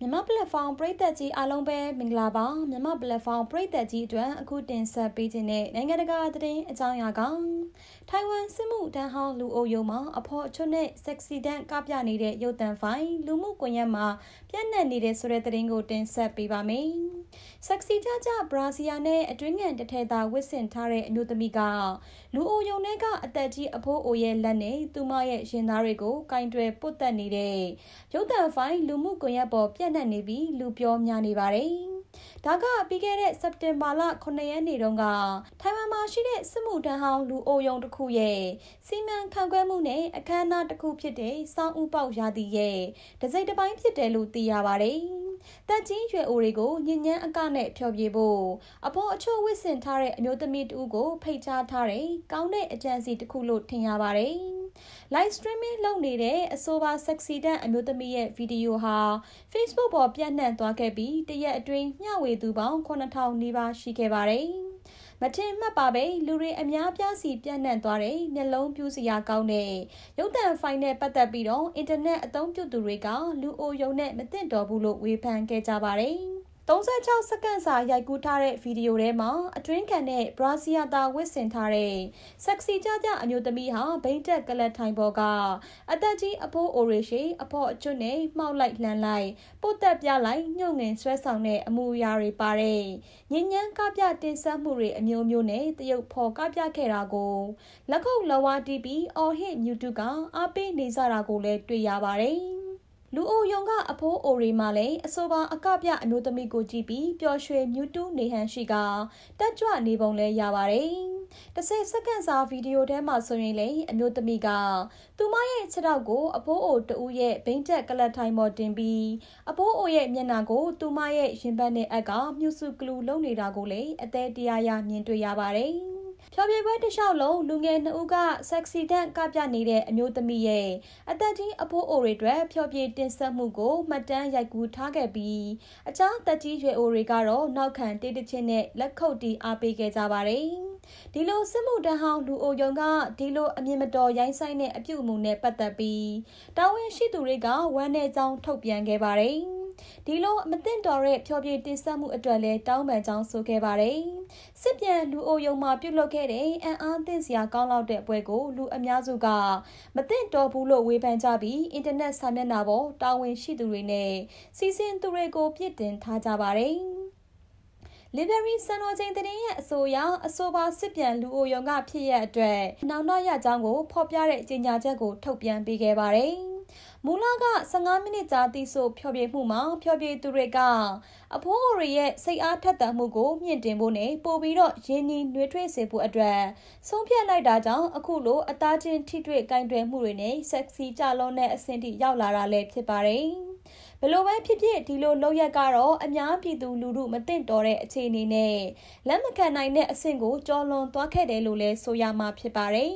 မြန်မာ platform ပရိသတ်ကြီးအားလုံးပဲမင်္ဂလာပါမြန်မာ platform ပရိသတ်ကြီးအတွက်အခုတင်ဆက်ပေးခြင်းနဲ့နိုင်ငံတကာသတင်းအကြောင်းအရာကထိုင်ဝမ်စစ်မှုတန်းဟောင်းလူအုပ်ယုံမှာအဖော်အချွတ်နဲ့ sexy dance ကပြနေတဲ့ရုပ်သံဖိုင်လူမှုကွန်ရက်မှာပြန့်နှံ့နေတဲ့ဆိုတဲ့သတင်းကိုတင်ဆက်ပေးပါမယ် sexy ကြကြဘရာဇီးယားနဲ့အတွင်းငံတထဲသာဝစ်ဆင်ထားတဲ့အမျိုးသမီးကလူအုပ်ယုံထဲကအသက်ကြီးအဖိုးအိုရဲ့လက်နဲ့သူမရဲ့ရင်သားတွေကိုကင်တွယ်ပုတ်တက်နေတဲ့ရုပ်သံဖိုင်လူမှုကွန်ရက်ပေါ်ပြန့်နှံ့နေပြီးလူပြောများနေပါတယ်။ဒါကပြီးခဲ့တဲ့စက်တင်ဘာလ9ရက်နေ့တုန်းကထိုင်ဝမ်မှာရှိတဲ့စစ်မှုထမ်းဟောင်းလူအိုယုံတစ်ခုရဲ့စီမံခန့်ခွဲမှုနဲ့အခမ်းအနားတစ်ခုဖြစ်တဲ့စောင်းဥပေါက်ရာသီရဲ့ဒစိမ့်တစ်ပိုင်းဖြစ်တယ်လို့သိရပါတယ်။တက်ကြီးရွယ်အိုတွေကိုညဉ့်ညမ်းအကနဲ့ဖျော်ဖြေဖို့အပေါ်အချို့ဝစ်ဆင်ထားတဲ့အမျိုးသမီးတူကိုဖိတ်ကြားထားတဲ့ကောင်းတဲ့အကြံစီတစ်ခုလို့ထင်ရပါတယ်။ live streaming လုပ်နေတဲ့အဆိုပါ sexy dance အမျိုးသမီးရဲ့ဗီဒီယိုဟာ Facebook ပေါ်ပြန့်နှံ့သွားခဲ့ပြီးတရက်အတွင်းမျှဝေသူပေါင်း9000နီးပါးရှိခဲ့ပါတယ်မထင်မှတ်ပါပဲလူတွေအများပြားစီပြန့်နှံ့သွားတဲ့မျက်လုံးပြူးစရာကောင်းတဲ့ရုပ်သံဖိုင်နဲ့ပတ်သက်ပြီးတော့အင်တာနက်အသုံးပြုသူတွေကလူအိုယုံနဲ့မသင့်တော်ဘူးလို့ဝေဖန်ခဲ့ကြပါတယ်36စက္ကန့်စာရိုက်ကူးထားတဲ့ဗီဒီယိုထဲမှာ အတွင်းခံတဲ့ဘရာစီယာတာဝစ်ဆင်ထားတဲ့ဆက်ဆီကြကြအမျိုးသမီးဟာဘိန်းတက်ကလတ်ထိုင်ပေါ်ကအသက်ကြီးအဖိုးအိုရီရှိအဖော်အချွတ်နဲ့မှောက်လိုက်လှန်လိုက်ပုတ်တက်ပြလိုက်ညှို့ငင်ဆွဲဆောင်တဲ့အမှုအရာတွေပါတဲ့ညဉ့်ညမ်းကပြတင်ဆက်မှုတွေအမျိုးမျိုးနဲ့တရုတ်ဖော်ကပြခဲ့တာကိုလက်ခုပ်လဝါတီပီအော်ဟစ် YouTube ကအားပေးနေကြတာကိုလည်းတွေ့ရပါတယ်လူအိုယုံကအဖိုးအိုရီမှလည်းအဆိုပါအကပြအမျိုးသမီးကိုကြည့်ပြီးပျော်ရွှင်မြူတူးနေဟန်ရှိကတက်ကြွနေပုံလဲရပါတယ်။တစ်စိစက္ကန့်စာဗီဒီယိုထဲမှာဆိုရင်လည်းအမျိုးသမီးကသူမရဲ့ခြေထောက်ကိုအဖိုးအိုတူရဲ့ဘိန်းချက်ကလတ်ထိုင်ပေါ်တင်ပြီးအဖိုးအိုရဲ့မျက်နှာကို သူမရဲ့ရင်ဘတ်နဲ့အက်ကမြူစုကလူလုံးနေတာကိုလည်းအသေးတရားရမြင်တွေ့ရပါတယ်။ဖြောပြေပွဲတစ်လျှောက်လုံးလူငယ်နှစ်ဦးက sexy dance ကပြနေတဲ့အမျိုးသမီးရဲ့အသက်ကြီးအဖိုးအိုတွေအတွက်ဖြောပြေတင်ဆက်မှုကိုမှတ်တမ်းရိုက်ကူးထားခဲ့ပြီးအချားသက်ကြီးရွယ်အိုတွေကတော့နောက်ခံတေးတချင်းနဲ့လက်ခုပ်တီးအားပေးခဲ့ကြပါတယ်။ဒီလိုစစ်မှုတန်းဟောင်းလူအိုယုံကဒီလိုအမြင်မတော်ရိုင်းဆိုင်တဲ့အပြုအမူနဲ့ပတ်သက်ပြီးတာဝန်ရှိသူတွေကဝမ်းနဲ့ကြောင်းထုတ်ပြန်ခဲ့ပါတယ်။ဒီလိုမသင့်တော်တဲ့ဖျော်ဖြေတင်ဆက်မှုအတွက်လည်းတောင်းပန်ကြောင်းဆိုခဲ့ပါတယ်။စစ်ပြန်လူအိုယုံမှာပြုတ်လုခဲ့တဲ့အံ့အားသင့်စရာကောင်းလောက်တဲ့ပွဲကို လူအများစုက မသင့်တော်ဘူးလို့ဝေဖန်ကြပြီးအင်တာနက်စာမျက်နှာပေါ်တာဝန်ရှိသူတွေနဲ့စီစဉ်သူတွေကိုပြစ်တင်ထားကြပါတယ်။ Livery စံတော်ချိန်တင်ရဲ့အဆိုအရအဆိုပါစစ်ပြန်လူအိုယုံကဖြစ်ရတဲ့အတွက်နောင်တရကြောင်းကိုဖော်ပြတဲ့ကြေညာချက်ကိုထုတ်ပြန်ပေးခဲ့ပါတယ်။မူလက15မိနစ်ကြာတိဆိုဖျော်ဖြေမှုမှာဖျော်ဖြေသူတွေက အဖိုးအိုတွေရဲ့စိတ်အားထက်သန်မှုကိုမြင့်တင်ဖို့နဲ့ပိုပြီးတော့ရင်းနှီးနှွေးထွေးစေဖို့အတွက်ဆုံးဖြတ်လိုက်တာကြောင့်အခုလိုအသားချင်းထိတွေ့ကင်တွယ်မှုတွေနဲ့ sexy ကြလုံးတဲ့အဆင့်ထိရောက်လာတာလည်းဖြစ်ပါတယ်ဘလို့ပဲဖြစ်ဖြစ်ဒီလိုလောက်ရက်ကတော့အများပြည်သူလူထုမသိတော်တဲ့အခြေအနေနဲ့လက်မခံနိုင်တဲ့အဆင့်ကိုကျော်လွန်သွားခဲ့တယ်လို့လဲဆိုရမှာဖြစ်ပါတယ်